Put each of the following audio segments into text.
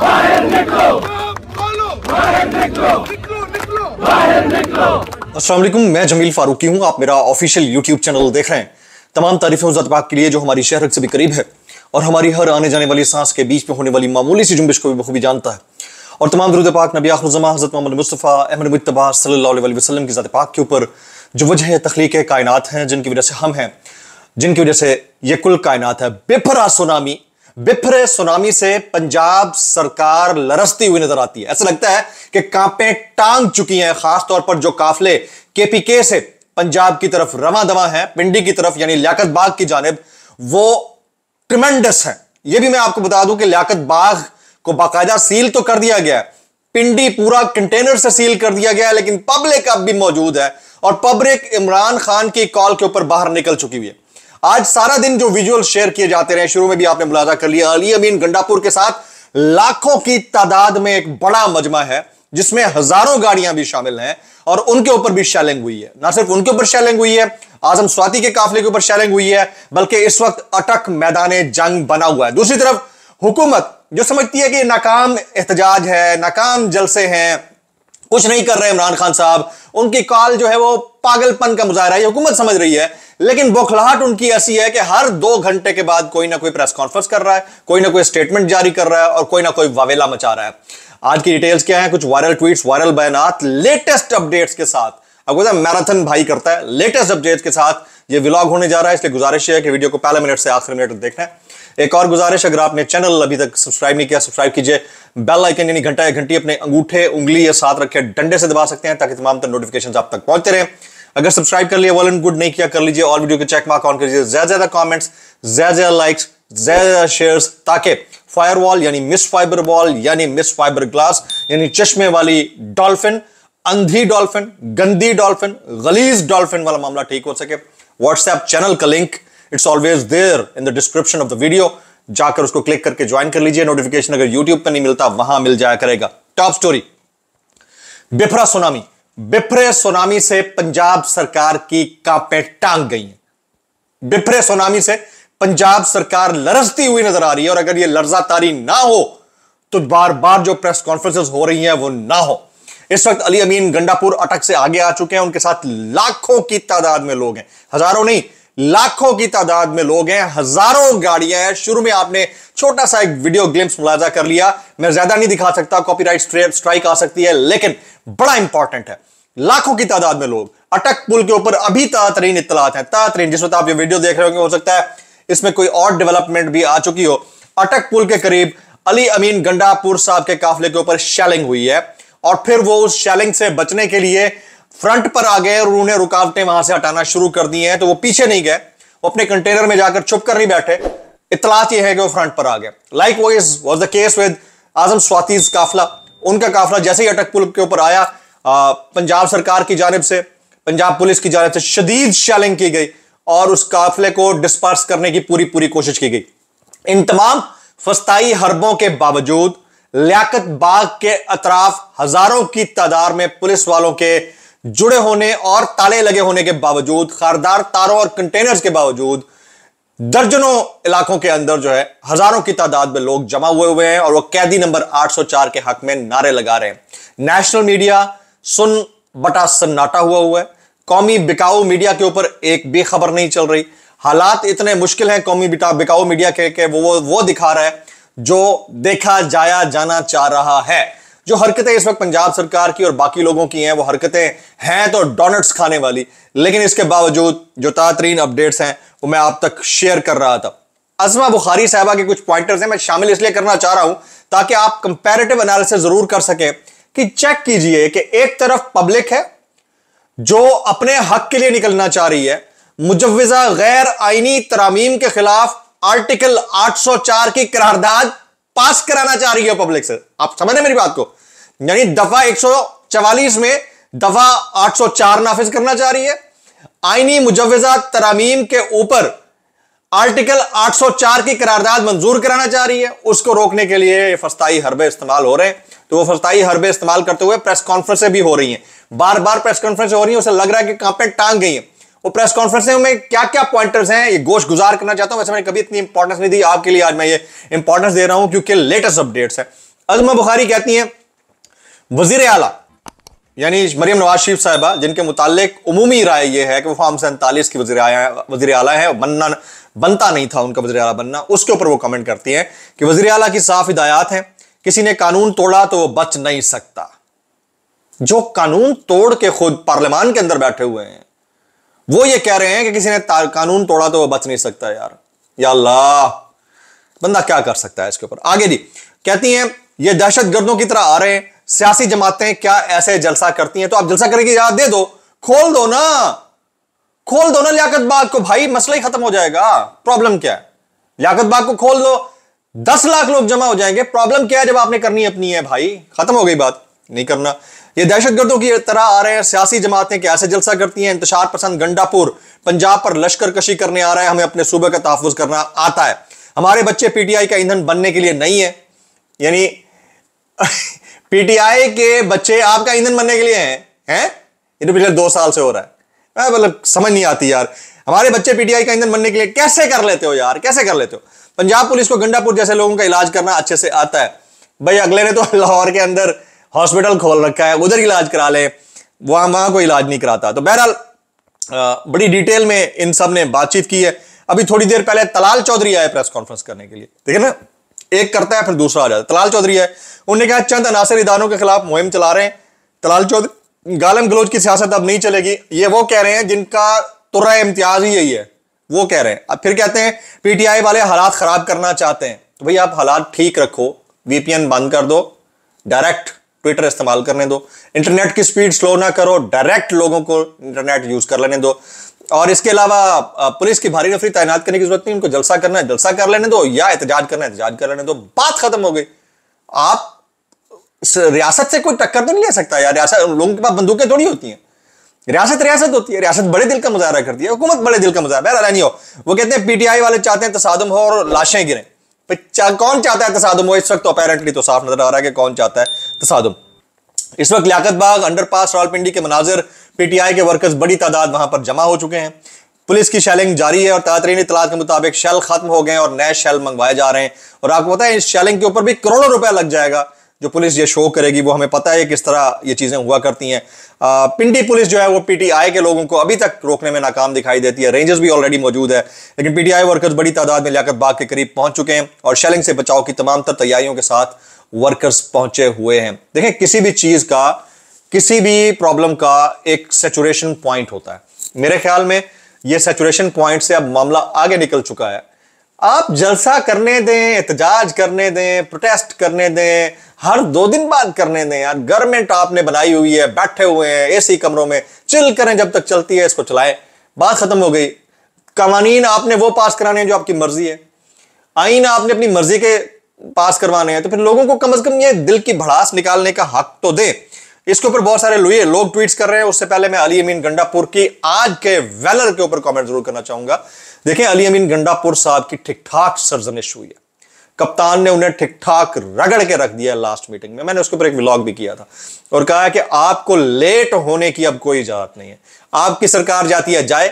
बाहर निकलो बाहर निकलो मैं जमील फारूकी हूँ आप मेरा ऑफिशियल यूट्यूब चैनल देख रहे हैं तमाम तारीफें उजरत पाक के लिए जो हमारी शहर से भी करीब है और हमारी हर आने जाने वाली सांस के बीच में होने वाली मामूली सी जुम्बिश को भी बखूबी जानता है और तमाम दरुद पाक नबी आखरुजमा हज़रत मोहम्मद मुस्तफ़ा अहमद मुतबा सल्ला वसलम की ज़ात पाक के ऊपर जो वजह तख्लीक कायनात हैं जिनकी वजह से हम हैं जिनकी वजह से ये कुल कायनात है बेफरा सुनामी बिफरे सुनामी से पंजाब सरकार लरसती हुई नजर आती है ऐसा लगता है कि कांपे टांग चुकी हैं खासतौर पर जो काफले केपीके से पंजाब की तरफ रवा दवा है पिंडी की तरफ यानी लियाकत बाग की जानब वो ट्रिमेंडस है यह भी मैं आपको बता दूं कि लियाकत बाग को बाकायदा सील तो कर दिया गया है पिंडी पूरा कंटेनर से सील कर दिया गया है लेकिन पब्लिक अब भी मौजूद है और पब्लिक इमरान खान की कॉल के ऊपर बाहर निकल चुकी हुई है आज सारा दिन जो विजुअल शेयर किए जाते रहे शुरू में भी आपने मुलाजा कर लिया अली अमीन गंडापुर के साथ लाखों की तादाद में एक बड़ा मजमा है जिसमें हजारों गाड़ियां भी शामिल हैं और उनके ऊपर भी शैलिंग हुई है ना सिर्फ उनके ऊपर शैलिंग हुई है आजम स्वाति के काफिले के ऊपर शैलिंग हुई है बल्कि इस वक्त अटक मैदान जंग बना हुआ है दूसरी तरफ हुकूमत जो समझती है कि नाकाम एहतजाज है नाकाम जलसे हैं कुछ नहीं कर रहे इमरान खान साहब उनकी कॉल जो है वो पागलपन का मुजाहरा है हुकूमत समझ रही है लेकिन बौखलाहट उनकी ऐसी है कि हर दो घंटे के बाद कोई ना कोई प्रेस कॉन्फ्रेंस कर रहा है कोई ना कोई स्टेटमेंट जारी कर रहा है और कोई ना कोई वावेला मचा रहा है आज की डिटेल्स क्या है कुछ वायरल ट्वीट वायरल बयान लेटेस्ट अपडेट्स के साथ अब मैराथन भाई करता है लेटेस्ट अपडेट्स के साथ ये व्लॉग होने जा रहा है इसलिए गुजारिश है कि वीडियो को पहले मिनट से आखिरी मिनट देखना है एक और गुजारिश अगर आपने चैनल अभी तक सब्सक्राइब नहीं किया सब्सक्राइब कीजिए बेल आइकन यानी घंटा या घंटी अपने अंगूठे उंगली या साथ रखे डंडे से दबा सकते हैं ताकि तमाम तर नोटिफिकेशन आप तक पहुंचते रहे अगर सब्सक्राइब कर लिया वॉल एंड गुड नहीं किया कर लीजिए और वीडियो के चेक मार्क ऑन लीजिए ज्यादा ज्यादा कॉमेंट्स ज्यादा ज्यादा लाइक्स ज्यादा ज्यादा शेयर्स ताकि वॉल यानी मिस फाइबर वॉल यानी मिस फाइबर ग्लास यानी चश्मे वाली डॉल्फिन अंधी डॉल्फिन गंदी डॉल्फिन गलीज डॉल्फिन वाला मामला ठीक हो सके व्हाट्सएप चैनल का link it's always there in the description of the video जाकर उसको क्लिक करके ज्वाइन कर लीजिए नोटिफिकेशन अगर यूट्यूब पर नहीं मिलता वहां मिल जाया करेगा टॉप स्टोरी बिफरा सुनामी बिफरे सुनामी से पंजाब सरकार की कांपे टांग गई हैं बिफरे सुनामी से पंजाब सरकार लरजती हुई नजर आ रही है और अगर ये लर्जातारी ना हो तो बार बार जो प्रेस कॉन्फ्रेंसेस हो रही हैं वो ना हो इस वक्त अली अमीन गंडापुर अटक से आगे आ चुके हैं उनके साथ लाखों की तादाद में लोग हैं हजारों नहीं लाखों की तादाद में लोग हैं हजारों गाड़ियां हैं शुरू में आपने छोटा सा एक वीडियो ग्लिम्स मुलाजा कर लिया मैं ज्यादा नहीं दिखा सकता कॉपीराइट स्ट्राइक आ सकती है लेकिन बड़ा इंपॉर्टेंट है लाखों की तादाद में लोग अटक पुल के ऊपर अभी तातरीन इतलात है तातरीन जिस वक्त आप ये वीडियो देख रहे होंगे हो सकता है इसमें कोई और डेवलपमेंट भी आ चुकी हो अटक पुल के करीब अली अमीन गंडापुर साहब के काफिले के ऊपर शेलिंग हुई है और फिर वो उस शेलिंग से बचने के लिए फ्रंट पर आ गए और उन्होंने रुकावटें वहां से हटाना शुरू कर दी हैं तो वो पीछे नहीं गए वो अपने कंटेनर में जाकर छुप कर नहीं बैठे इतलात यह है कि वो फ्रंट पर आ गए likewise was the case with Azam स्वातीज काफिला उनका काफिला जैसे ही अटक पुल के ऊपर आया आ, पंजाब सरकार की जानब से पंजाब पुलिस की जानब से शदीद शैलिंग की गई और उस काफिले को डिस्पर्स करने की पूरी पूरी कोशिश की गई इन तमाम फस्ताई हरबों के बावजूद लियाकत बाग के अतराफ हजारों की तादाद में पुलिस वालों के जुड़े होने और ताले लगे होने के बावजूद खारदार तारों और कंटेनर्स के बावजूद दर्जनों इलाकों के अंदर जो है हजारों की तादाद में लोग जमा हुए हुए हैं और वो कैदी नंबर 804 के हक में नारे लगा रहे हैं नेशनल मीडिया सुन बटा सन्नाटा हुआ हुआ है कौमी बिकाऊ मीडिया के ऊपर एक भी खबर नहीं चल रही हालात इतने मुश्किल हैं कौमी बिटा बिकाऊ मीडिया के, के वो वो दिखा रहा है जो देखा जाया जाना चाह रहा है जो हरकतें इस वक्त पंजाब सरकार की और बाकी लोगों की हैं वो हरकतें हैं तो डोनट्स खाने वाली लेकिन इसके बावजूद जो तातरीन अपडेट्स हैं वो मैं आप तक शेयर कर रहा था अजमा बुखारी साहबा के कुछ पॉइंटर्स हैं मैं शामिल इसलिए करना चाह रहा हूं ताकि आप कंपेरेटिव एनालिसिस जरूर कर सकें कि चेक कीजिए कि एक तरफ पब्लिक है जो अपने हक के लिए निकलना चाह रही है मुजवजा गैर आइनी तरामीम के खिलाफ आर्टिकल 804 की करारदाद पास कराना चाह रही है पब्लिक से आप समझ रहे मेरी बात को यानी दफा 144 में दफा 804 नाफिज करना चाह रही है आईनी मुजवजा तरामीम के ऊपर आर्टिकल 804 की करारदाद मंजूर कराना चाह रही है उसको रोकने के लिए फस्ताई हरबे इस्तेमाल हो रहे हैं तो वो फस्ताई हरबे इस्तेमाल करते हुए प्रेस कॉन्फ्रेंसें भी हो रही हैं बार बार प्रेस कॉन्फ्रेंस हो रही है उसे लग रहा है कि कांपेट टांग गई है वो प्रेस कॉन्फ्रेंस में क्या क्या पॉइंटर्स हैं ये गोश गुजार करना चाहता हूं वैसे मैंने कभी इतनी इंपॉर्टेंस नहीं दी आपके लिए आज मैं ये इंपॉर्टेंस दे रहा हूं क्योंकि लेटेस्ट अपडेट्स है अजमा बुखारी कहती है वजीर आला यानी मरियम नवाज शरीफ साहिबा जिनके मुतालिक उमूमी राय यह है कि वो फॉर्म सैंतालीस की वजी वजी अला है बनना बनता नहीं था उनका वजी अला बनना उसके ऊपर वो कमेंट करती है कि वजी अला की साफ हिदायत हैं किसी ने कानून तोड़ा तो वो बच नहीं सकता जो कानून तोड़ के खुद पार्लियामान के अंदर बैठे हुए हैं वो ये कह रहे हैं कि किसी ने कानून तोड़ा तो वह बच नहीं सकता यार या ला बंदा क्या कर सकता है इसके ऊपर आगे जी कहती हैं ये दहशत गर्दों की तरह आ रहे हैं सियासी जमातें क्या ऐसे जलसा करती हैं तो आप जलसा करेंगे याद इजाजत दे दो खोल दो ना खोल दो ना लियाकत बाग को भाई मसला ही खत्म हो जाएगा प्रॉब्लम क्या है लियाकत बाग को खोल दो दस लाख लोग जमा हो जाएंगे प्रॉब्लम क्या है जब आपने करनी अपनी है भाई खत्म हो गई बात नहीं करना ये दहशतगर्दों की तरह आ रहे हैं सियासी जमातें कैसे जलसा करती हैं इंतजार पसंद गंडापुर पंजाब पर लश्कर कशी करने आ रहा है हमें अपने सूबे का तहफ़ करना आता है हमारे बच्चे पीटीआई का ईंधन बनने के लिए नहीं है यानी पीटीआई के बच्चे आपका ईंधन बनने के लिए हैं हैं ये तो पिछले दो साल से हो रहा है मतलब समझ नहीं आती यार हमारे बच्चे पीटीआई का ईंधन बनने के लिए कैसे कर लेते हो यार कैसे कर लेते हो पंजाब पुलिस को गंडापुर जैसे लोगों का इलाज करना अच्छे से आता है भाई अगले ने तो लाहौर के अंदर हॉस्पिटल खोल रखा है उधर इलाज करा ले वहां वहां कोई इलाज नहीं कराता तो बहरहाल बड़ी डिटेल में इन सब ने बातचीत की है अभी थोड़ी देर पहले तलाल चौधरी आए प्रेस कॉन्फ्रेंस करने के लिए ठीक है ना एक करता है फिर दूसरा आ जाता है तलाल चौधरी है उन्होंने कहा चंद अनासर इदारों के खिलाफ मुहिम चला रहे हैं तलाल चौधरी गालम गलोच की सियासत अब नहीं चलेगी ये वो कह रहे हैं जिनका तुर इम्तियाज ही यही है वो कह रहे हैं अब फिर कहते हैं पीटीआई वाले हालात खराब करना चाहते हैं तो भाई आप हालात ठीक रखो वीपीएन बंद कर दो डायरेक्ट ट्विटर इस्तेमाल करने दो इंटरनेट की स्पीड स्लो ना करो डायरेक्ट लोगों को इंटरनेट यूज कर लेने दो और इसके अलावा पुलिस की भारी नफरी तैनात करने की जरूरत नहीं उनको जलसा करना है जलसा कर लेने दो या एहतजाज करना है एहतजाज कर लेने दो बात खत्म हो गई आप रियासत से कोई टक्कर तो नहीं ले सकता यार रियासत लोगों के पास बंदूकें थोड़ी होती हैं रियासत रियासत होती है रियासत बड़े दिल का मुजाहरा करती है हुकूमत बड़े दिल का मुजाहरा बहरा नहीं हो वो कहते हैं पीटीआई वाले चाहते हैं तसादम हो और लाशें गिरें कौन चाहता है तसादम हो इस वक्त तो अपेरेंटली तो साफ नजर आ रहा है कि कौन चाहता है तसादम इस वक्त लियाकत बाग अंडर अंडरपास रावलपिंडी के मनाजिर पीटीआई के वर्कर्स बड़ी तादाद वहां पर जमा हो चुके हैं पुलिस की शेलिंग जारी है और तातरीन इतलात के मुताबिक शेल खत्म हो गए और नए शेल मंगवाए जा रहे हैं और आपको पता है इस शेलिंग के ऊपर भी करोड़ों रुपया लग जाएगा जो पुलिस ये शो करेगी वो हमें पता है किस तरह ये चीज़ें हुआ करती हैं पिंडी पुलिस जो है वो पीटीआई के लोगों को अभी तक रोकने में नाकाम दिखाई देती है रेंजर्स भी ऑलरेडी मौजूद है लेकिन पीटीआई वर्कर्स बड़ी तादाद में लियाकत बाग के करीब पहुंच चुके हैं और शेलिंग से बचाव की तमाम तर तैयारियों के साथ वर्कर्स पहुंचे हुए हैं देखें किसी भी चीज़ का किसी भी प्रॉब्लम का एक सेचुरेशन पॉइंट होता है मेरे ख्याल में ये सेचुरेशन पॉइंट से अब मामला आगे निकल चुका है आप जलसा करने दें एहतजाज करने दें प्रोटेस्ट करने दें हर दो दिन बाद करने दें यार गवर्नमेंट आपने बनाई हुई है बैठे हुए हैं एसी कमरों में चिल करें जब तक चलती है इसको चलाएं बात खत्म हो गई कवानीन आपने वो पास कराने हैं जो आपकी मर्जी है आइन आपने अपनी मर्जी के पास करवाने हैं तो फिर लोगों को कम अज कम ये दिल की भड़ास निकालने का हक तो दे इसके ऊपर बहुत सारे लुए लोग ट्वीट्स कर रहे हैं उससे पहले मैं अली अमीन गंडापुर की आज के वेलर के ऊपर कमेंट जरूर करना चाहूंगा देखें अली अमीन गंडापुर साहब की ठीक ठाक सरजनिश हुई है कप्तान ने उन्हें ठीक ठाक रगड़ के रख दिया लास्ट मीटिंग में मैंने उसके ऊपर एक व्लॉग भी किया था और कहा कि आपको लेट होने की अब कोई इजाजत नहीं है आपकी सरकार जाती है जाए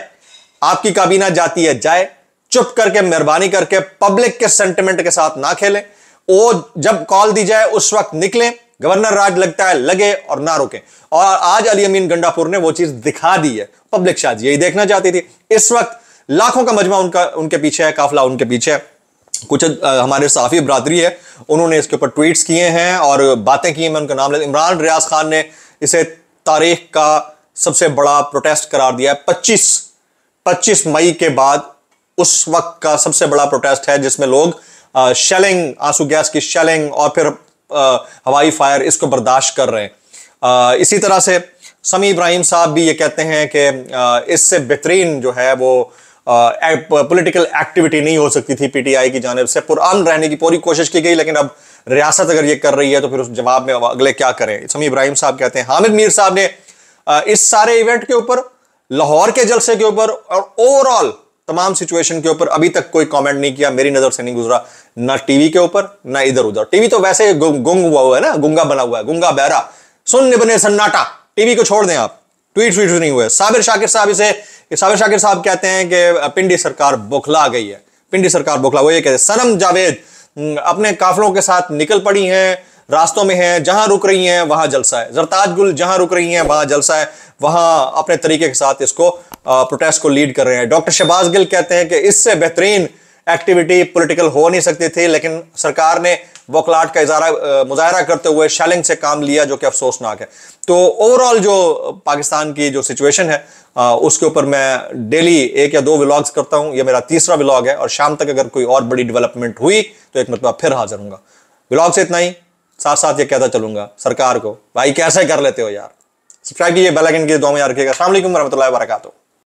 आपकी काबीना जाती है जाए चुप करके मेहरबानी करके पब्लिक के सेंटिमेंट के साथ ना खेलें वो जब कॉल दी जाए उस वक्त निकले गवर्नर राज लगता है लगे और ना रुके और आज अली अमीन गंडापुर ने वो चीज दिखा दी है पब्लिक शायद यही देखना चाहती थी इस वक्त लाखों का मजमा उनका उनके पीछे है काफिला उनके पीछे है कुछ हमारे साफी बरादरी है उन्होंने इसके ऊपर ट्वीट्स किए हैं और बातें की हैं मैं उनका नाम ले इमरान रियाज खान ने इसे तारीख का सबसे बड़ा प्रोटेस्ट करार दिया है पच्चीस पच्चीस मई के बाद उस वक्त का सबसे बड़ा प्रोटेस्ट है जिसमें लोग शेलिंग आंसू गैस की शेलिंग और फिर हवाई फायर इसको बर्दाश्त कर रहे हैं इसी तरह से समी इब्राहिम साहब भी ये कहते हैं कि इससे बेहतरीन जो है वो पॉलिटिकल एक्टिविटी नहीं हो सकती थी पीटीआई की जानब से पुरान रहने की पूरी कोशिश की गई लेकिन अब रियासत अगर ये कर रही है तो फिर उस जवाब में अगले क्या करें समी इब्राहिम साहब कहते हैं हामिद मीर साहब ने इस सारे इवेंट के ऊपर लाहौर के जलसे के ऊपर और ओवरऑल तमाम सिचुएशन के ऊपर अभी तक कोई कमेंट नहीं किया मेरी नजर से नहीं गुजरा ना टीवी के ऊपर ना इधर उधर टीवी तो वैसे गुंग हुआ हुआ है ना गुंगा बना हुआ है गुंगा बहरा सुन निबने सन्नाटा टीवी को छोड़ दें आप ट्वीट ट्वीट नहीं हुए साबिर शाकिर साहब इसे साबिर शाकिर साहब कहते हैं कि पिंडी सरकार बुखला गई है पिंडी सरकार बुखला वो ये कहते सनम जावेद अपने काफलों के साथ निकल पड़ी हैं रास्तों में है जहां रुक रही हैं वहां जलसा है जरताज गुल जहां रुक रही हैं वहां जलसा है वहां अपने तरीके के साथ इसको प्रोटेस्ट को लीड कर रहे हैं डॉक्टर शहबाज गिल कहते हैं कि इससे बेहतरीन एक्टिविटी पॉलिटिकल हो नहीं सकती थी लेकिन सरकार ने वकलाट का इजारा मुजाहरा करते हुए शैलिंग से काम लिया जो कि अफसोसनाक है तो ओवरऑल जो पाकिस्तान की जो सिचुएशन है आ, उसके ऊपर मैं डेली एक या दो व्लॉग्स करता हूं यह मेरा तीसरा व्लॉग है और शाम तक अगर कोई और बड़ी डेवलपमेंट हुई तो एक मतलब फिर हाजिर हूँ व्लॉग से इतना ही साथ साथ ये कहता चलूंगा सरकार को भाई कैसे कर लेते हो यार सब्सक्राइब कीजिए बेल आइकन की दो में यार रखिएगा असल वरहमत